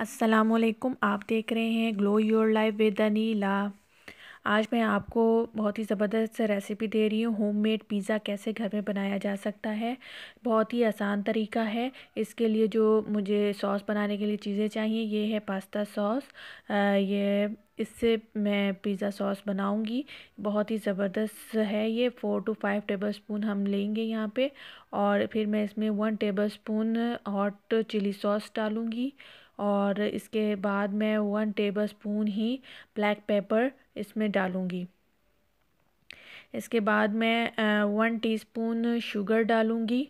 असलकुम आप देख रहे हैं glow your life with Anila आज मैं आपको बहुत ही ज़बरदस्त रेसिपी दे रही हूँ होममेड पिज़्ज़ा कैसे घर में बनाया जा सकता है बहुत ही आसान तरीका है इसके लिए जो मुझे सॉस बनाने के लिए चीज़ें चाहिए ये है पास्ता सॉस ये इससे मैं पिज़्ज़ा सॉस बनाऊंगी बहुत ही ज़बरदस्त है ये four to five tablespoon हम लेंगे यहाँ पे और फिर मैं इसमें one tablespoon hot chili sauce डालूँगी और इसके बाद मैं वन टेबल स्पून ही ब्लैक पेपर इसमें डालूँगी इसके बाद मैं वन टीस्पून शुगर डालूँगी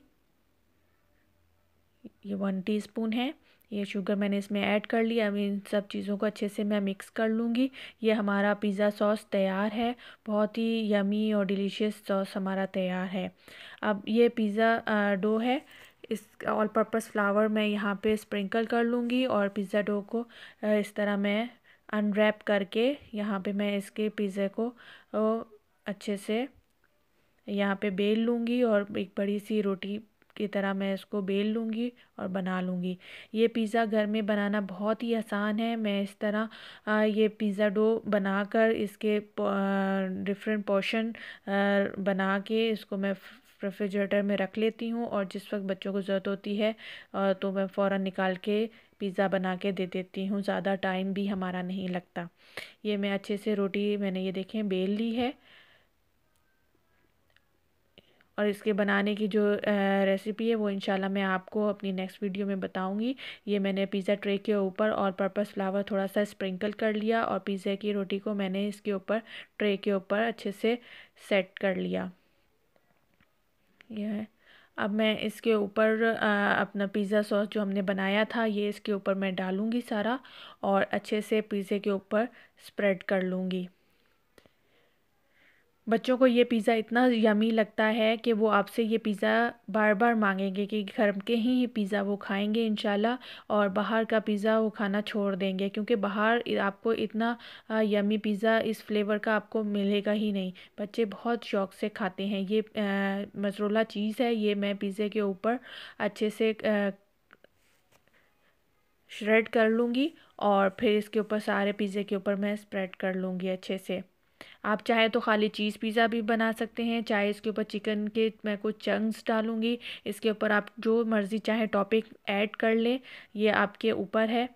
ये वन टीस्पून है ये शुगर मैंने इसमें ऐड कर लिया अब इन सब चीज़ों को अच्छे से मैं मिक्स कर लूँगी ये हमारा पिज़्ज़ा सॉस तैयार है बहुत ही यमी और डिलीशियस सॉस हमारा तैयार है अब ये पिज़्ज़ा डो है इस ऑल पर्पज़ फ्लावर मैं यहाँ पे स्प्रिंकल कर लूँगी और पिज़्ज़ा डो को इस तरह मैं अनरैप करके यहाँ पे मैं इसके पिज़्ज़े को अच्छे से यहाँ पे बेल लूँगी और एक बड़ी सी रोटी की तरह मैं इसको बेल लूँगी और बना लूँगी ये पिज़्ज़ा घर में बनाना बहुत ही आसान है मैं इस तरह ये पिज़्ज़ा डो बनाकर इसके डिफरेंट पोर्शन बना के इसको मैं रेफ्रिजरेटर में रख लेती हूँ और जिस वक्त बच्चों को ज़रूरत होती है तो मैं फ़ौर निकाल के पिज़्ज़ा बना के दे देती हूँ ज़्यादा टाइम भी हमारा नहीं लगता ये मैं अच्छे से रोटी मैंने ये देखें बेल ली है और इसके बनाने की जो रेसिपी है वो इनशाला मैं आपको अपनी नेक्स्ट वीडियो में बताऊंगी ये मैंने पिज़्ज़ा ट्रे के ऊपर और पर्पस फ्लावर थोड़ा सा स्प्रिंकल कर लिया और पिज़्ज़ा की रोटी को मैंने इसके ऊपर ट्रे के ऊपर अच्छे से सेट कर लिया ये है अब मैं इसके ऊपर अपना पिज़्ज़ा सॉस जो हमने बनाया था ये इसके ऊपर मैं डालूँगी सारा और अच्छे से पिज़्ज़े के ऊपर स्प्रेड कर लूँगी बच्चों को ये पिज़्ज़ा इतना यमी लगता है कि वो आपसे ये पिज़्ज़ा बार बार मांगेंगे कि घर के ही ये पिज़्ज़ा वो खाएंगे इन और बाहर का पिज़्ज़ा वो खाना छोड़ देंगे क्योंकि बाहर आपको इतना यमी पिज़्ज़ा इस फ्लेवर का आपको मिलेगा ही नहीं बच्चे बहुत शौक से खाते हैं ये मसरोला चीज़ है ये मैं पिज़्ज़े के ऊपर अच्छे से श्रेड कर लूँगी और फिर इसके ऊपर सारे पिज़्ज़े के ऊपर मैं स्प्रेड कर लूँगी अच्छे से आप चाहे तो खाली चीज़ पिज़्ज़ा भी बना सकते हैं चाहे इसके ऊपर चिकन के मैं कुछ चंक्स डालूँगी इसके ऊपर आप जो मर्ज़ी चाहे टॉपिक ऐड कर लें ये आपके ऊपर है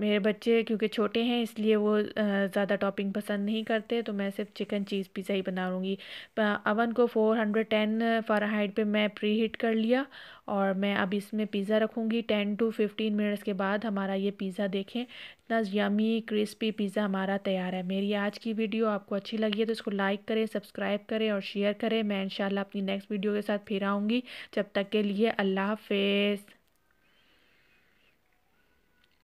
मेरे बच्चे क्योंकि छोटे हैं इसलिए वो ज़्यादा टॉपिंग पसंद नहीं करते तो मैं सिर्फ चिकन चीज़ पिज़्ज़ा ही बना लूँगी अवन को फ़ोर हंड्रेड टेन फ़ाराहाइट पर मैं प्री हीट कर लिया और मैं अब इसमें पिज़्ज़ा रखूँगी टेन टू फिफ्टीन मिनट्स के बाद हमारा ये पिज़्ज़ा देखें इतना यमी क्रिस्पी पिज़्ज़ा हमारा तैयार है मेरी आज की वीडियो आपको अच्छी लगी है तो इसको लाइक करें सब्सक्राइब करें और शेयर करें मैं इन अपनी नेक्स्ट वीडियो के साथ फिर आऊँगी जब तक के लिए अल्लाह हाफिज़